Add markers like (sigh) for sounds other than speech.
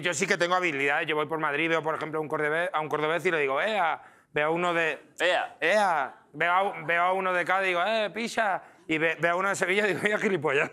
Yo sí que tengo habilidades. Yo voy por Madrid, veo, por ejemplo, un a un cordobés y le digo, ¡Ea! Veo a uno de... ¡Ea! Veo a, veo uno de Cádiz y digo, ¡Eh, pisa. Y veo a uno de Sevilla y (laughs) digo, ¡Ya, gilipollas!